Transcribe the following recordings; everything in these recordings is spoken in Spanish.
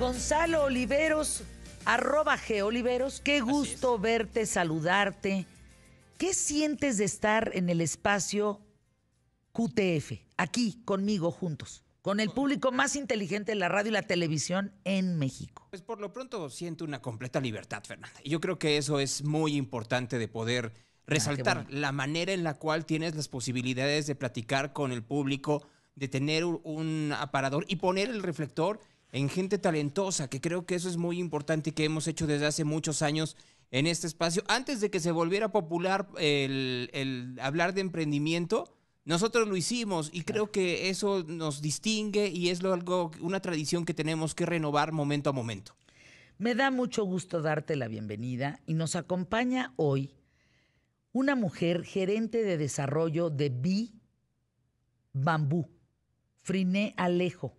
Gonzalo Oliveros, arroba G Oliveros, qué gusto verte, saludarte. ¿Qué sientes de estar en el espacio QTF, aquí conmigo juntos? con el público más inteligente de la radio y la televisión en México. Pues por lo pronto siento una completa libertad, Fernanda. Y yo creo que eso es muy importante de poder ah, resaltar la manera en la cual tienes las posibilidades de platicar con el público, de tener un aparador y poner el reflector en gente talentosa, que creo que eso es muy importante y que hemos hecho desde hace muchos años en este espacio. Antes de que se volviera popular el, hablar de emprendimiento, nosotros lo hicimos y creo que eso nos distingue y es algo, una tradición que tenemos que renovar momento a momento. Me da mucho gusto darte la bienvenida y nos acompaña hoy una mujer gerente de desarrollo de Bi Bambú, Friné Alejo.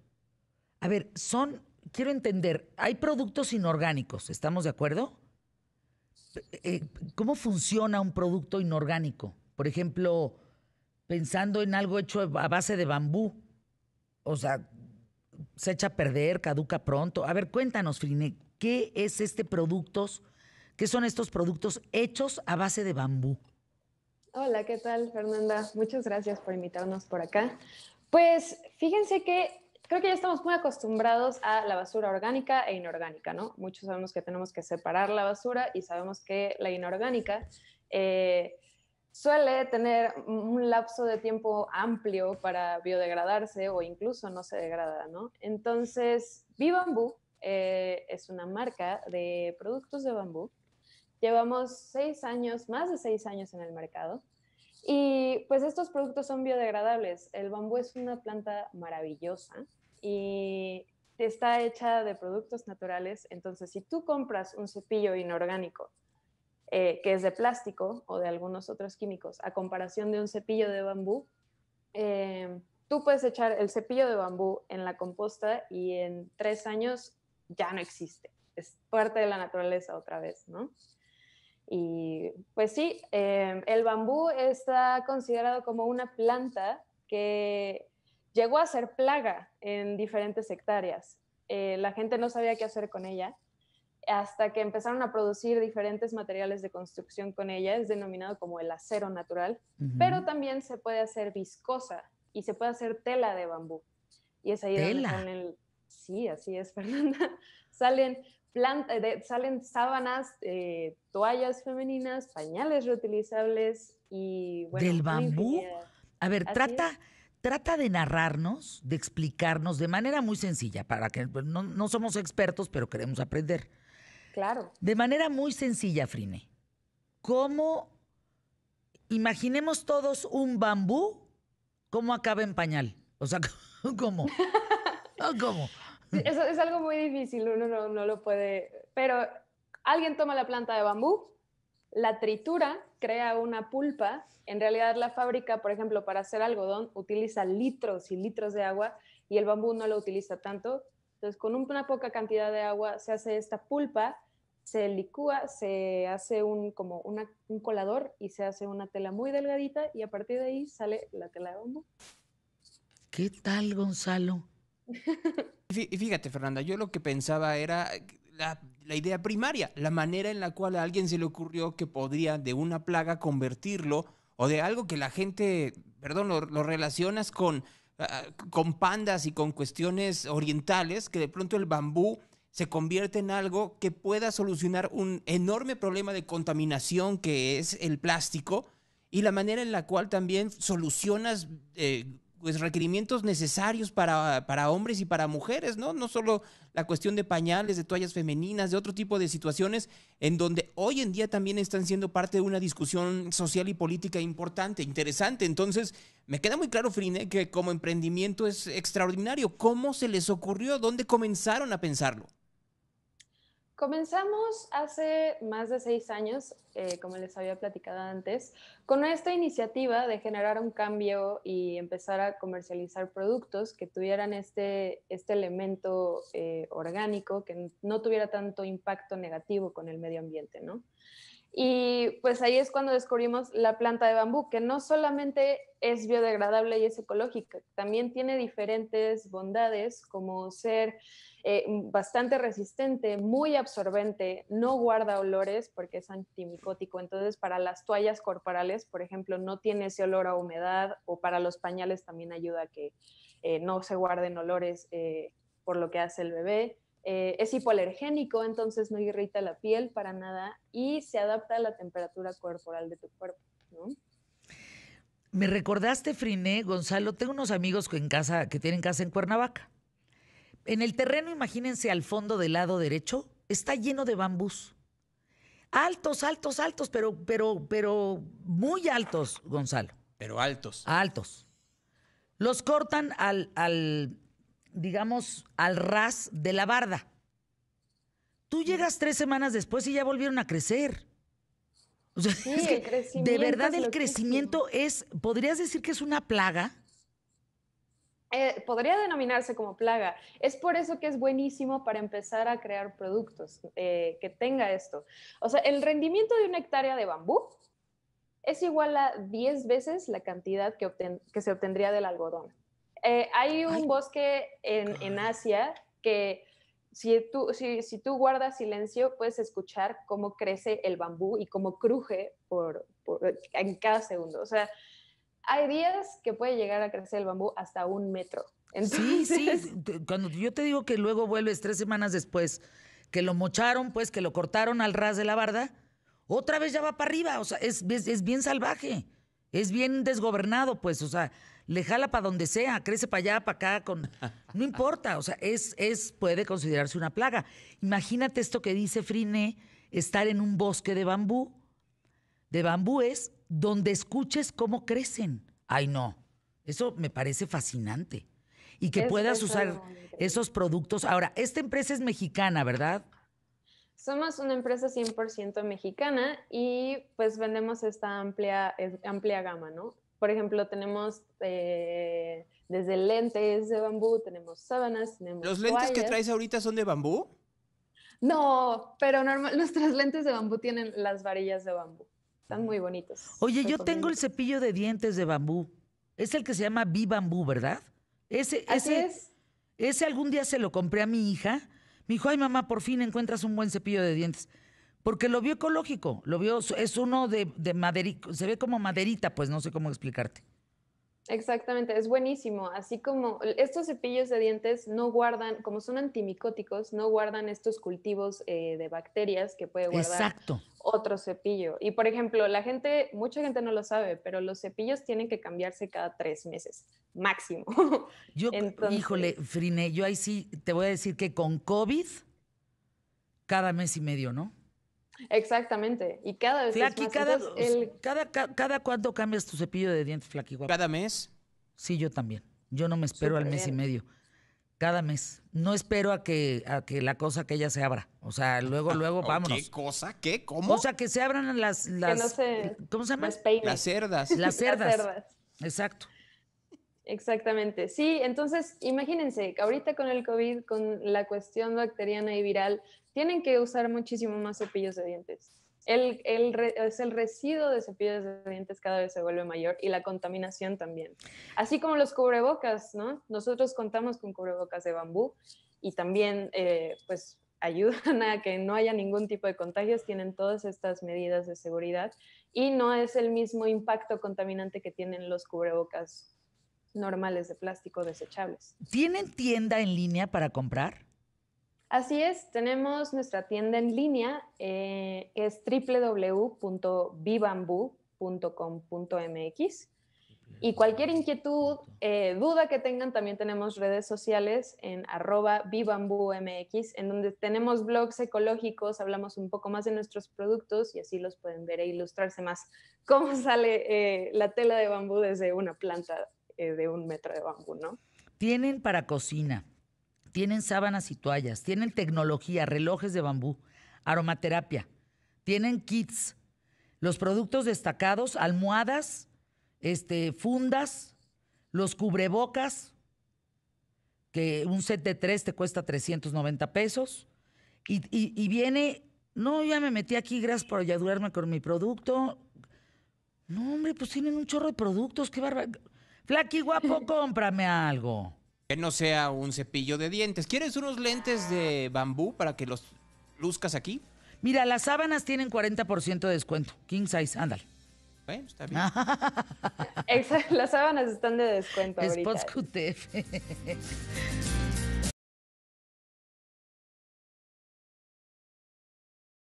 A ver, son, quiero entender, hay productos inorgánicos, ¿estamos de acuerdo? Eh, ¿Cómo funciona un producto inorgánico? Por ejemplo, pensando en algo hecho a base de bambú, o sea, se echa a perder, caduca pronto. A ver, cuéntanos, Frine, ¿qué es este productos? ¿Qué son estos productos hechos a base de bambú? Hola, ¿qué tal, Fernanda? Muchas gracias por invitarnos por acá. Pues fíjense que creo que ya estamos muy acostumbrados a la basura orgánica e inorgánica, ¿no? Muchos sabemos que tenemos que separar la basura y sabemos que la inorgánica eh, suele tener un lapso de tiempo amplio para biodegradarse o incluso no se degrada, ¿no? Entonces, Bibambú eh, es una marca de productos de bambú. Llevamos seis años, más de seis años en el mercado. Y pues estos productos son biodegradables. El bambú es una planta maravillosa y está hecha de productos naturales. Entonces, si tú compras un cepillo inorgánico eh, que es de plástico o de algunos otros químicos, a comparación de un cepillo de bambú, eh, tú puedes echar el cepillo de bambú en la composta y en tres años ya no existe. Es parte de la naturaleza otra vez, ¿no? Y pues sí, eh, el bambú está considerado como una planta que llegó a ser plaga en diferentes hectáreas. Eh, la gente no sabía qué hacer con ella hasta que empezaron a producir diferentes materiales de construcción con ella. Es denominado como el acero natural, pero también se puede hacer viscosa y se puede hacer tela de bambú. Y es ahí ¿Tela? sí, así es, Fernanda, salen eh, salen sábanas, eh, toallas femeninas, pañales reutilizables y bueno, del bambú. A ver, trata trata de narrarnos, de explicarnos de manera muy sencilla para que pues, no, no somos expertos, pero queremos aprender. Claro. De manera muy sencilla, Frine. ¿Cómo imaginemos todos un bambú cómo acaba en pañal? O sea, ¿cómo? ¿Cómo? es algo muy difícil, uno no, lo puede, pero alguien toma la planta de bambú, la tritura, crea una pulpa. En realidad la fábrica, por ejemplo, para hacer algodón utiliza litros y litros de agua y el bambú no lo utiliza tanto. Entonces, con una poca cantidad de agua se hace esta pulpa, se licúa, se hace un, como un colador y se hace una tela muy delgadita y a partir de ahí sale la tela de bambú. ¿Qué tal, Gonzalo? Y Fíjate, Fernanda, yo lo que pensaba era eh, la, idea primaria, la manera en la cual a alguien se le ocurrió que podría de una plaga convertirlo o de algo que la gente, perdón, lo, relacionas con, ah, ah, con pandas y con cuestiones orientales, que de pronto el bambú se convierte en algo que pueda solucionar un enorme problema de contaminación que es el plástico y la manera en la cual también solucionas eh, pues, requerimientos necesarios para, hombres y para mujeres, ¿no? No solo la cuestión de pañales, de toallas femeninas, de otro tipo de situaciones en donde hoy en día también están siendo parte de una discusión social y política importante, interesante. Entonces, me queda muy claro, Frine, que como emprendimiento es extraordinario. ¿Cómo se les ocurrió? ¿Dónde comenzaron a pensarlo? Comenzamos hace más de seis años, eh, como les había platicado antes, con esta iniciativa de generar un cambio y empezar a comercializar productos que tuvieran este, este elemento eh, orgánico, que no tuviera tanto impacto negativo con el medio ambiente, ¿no? Y pues ahí es cuando descubrimos la planta de bambú, que no solamente es biodegradable y es ecológica, también tiene diferentes bondades como ser eh, bastante resistente, muy absorbente, no guarda olores porque es antimicótico. Entonces, para las toallas corporales, por ejemplo, no tiene ese olor a humedad o para los pañales también ayuda a que eh, no se guarden olores eh, por lo que hace el bebé. Eh, es hipoalergénico, entonces no irrita la piel para nada y se adapta a la temperatura corporal de tu cuerpo. Me recordaste, Friné, Gonzalo, tengo unos amigos en casa, que tienen casa en Cuernavaca. En el terreno, imagínense al fondo del lado derecho, está lleno de bambús. Altos, altos, altos, pero, pero, pero muy altos, Gonzalo. Pero altos. Altos. Los cortan al digamos, al ras de la barda. Tú llegas tres semanas después y ya volvieron a crecer. es de verdad el crecimiento es, ¿podrías decir que es una plaga? Eh, podría denominarse como plaga. Es por eso que es buenísimo para empezar a crear productos eh, que tenga esto. O sea, el rendimiento de una hectárea de bambú es igual a 10 veces la cantidad que se obtendría del algodón. Eh, hay un bosque en, ah. Asia que si tú, guardas silencio, puedes escuchar cómo crece el bambú y cómo cruje por, en cada segundo. O sea, hay días que puede llegar a crecer el bambú hasta un metro. Sí, sí. Cuando yo te digo que luego vuelves tres semanas después, que lo mocharon, pues que lo cortaron al ras de la barda, otra vez ya va para arriba. O sea, es, es, es bien salvaje, es bien desgobernado, pues, o sea, le jala para donde sea, crece para allá, para acá, con no importa, o sea, es, es, puede considerarse una plaga. Imagínate esto que dice Frine, estar en un bosque de bambú, de bambúes, donde escuches cómo crecen. Ay, no, eso me parece fascinante. Y que puedas usar esos productos. Ahora, esta empresa es mexicana, ¿verdad? Somos una empresa 100% mexicana y pues vendemos esta amplia, amplia gama, ¿no? Por ejemplo, tenemos eh, desde lentes de bambú, tenemos sábanas, tenemos. ¿Los lentes que traes ahorita son de bambú? No, pero normal, nuestras lentes de bambú tienen las varillas de bambú. Están muy bonitos. Oye, yo tengo el cepillo de dientes de bambú. Es el que se llama B-Bambú, ¿verdad? Ese, ese, Ese algún día se lo compré a mi hija. Me dijo, ay mamá, por fin encuentras un buen cepillo de dientes. Porque lo vio ecológico, lo vio, es uno de, de maderita, se ve como maderita, pues no sé cómo explicarte. Exactamente, es buenísimo. Así como estos cepillos de dientes no guardan, como son antimicóticos, no guardan estos cultivos eh, de bacterias que puede guardar otro cepillo. Y por ejemplo, la gente, mucha gente no lo sabe, pero los cepillos tienen que cambiarse cada tres meses, máximo. Yo, híjole, Frine, yo ahí sí te voy a decir que con COVID, cada mes y medio, ¿no? Exactamente. Y cada vez Cada, cuánto cambias tu cepillo de dientes, Flaqui? ¿Cada mes? Sí, yo también. Yo no me espero al mes y medio. Cada mes. No espero a que, que la cosa que ella se abra. O sea, luego, ah, luego, oh, vamos. ¿Qué cosa? ¿Qué? ¿Cómo? O sea, que se abran las... ¿Cómo se cerdas. Las cerdas. Las cerdas. Exacto. Exactamente, sí, entonces imagínense, ahorita con el COVID, con la cuestión bacteriana y viral, tienen que usar muchísimo más cepillos de dientes. El, el, residuo de cepillos de dientes cada vez se vuelve mayor y la contaminación también. Así como los cubrebocas, ¿no? Nosotros contamos con cubrebocas de bambú y también, eh, pues, ayudan a que no haya ningún tipo de contagios, tienen todas estas medidas de seguridad y no es el mismo impacto contaminante que tienen los cubrebocas normales de plástico desechables. ¿Tienen tienda en línea para comprar? Así es, tenemos nuestra tienda en línea, eh, es www.vivambú.com.mx. Y cualquier inquietud, eh, duda que tengan, también tenemos redes sociales en arroba vivambumx, en donde tenemos blogs ecológicos, hablamos un poco más de nuestros productos y así los pueden ver e ilustrarse más cómo sale eh, la tela de bambú desde una planta de un metro de bambú, ¿no? Tienen para cocina, tienen sábanas y toallas, tienen tecnología, relojes de bambú, aromaterapia, tienen kits, los productos destacados, almohadas, este, fundas, los cubrebocas, que un set de tres te cuesta 390 pesos, y, viene, no, ya me metí aquí, gracias por ayudarme con mi producto. No, hombre, pues tienen un chorro de productos, qué barba. Flaqui guapo, cómprame algo que no sea un cepillo de dientes. ¿Quieres unos lentes de bambú para que los luzcas aquí? Mira, las sábanas tienen 40% de descuento. King size, ándale. Bueno, está bien. las sábanas están de descuento. ahorita.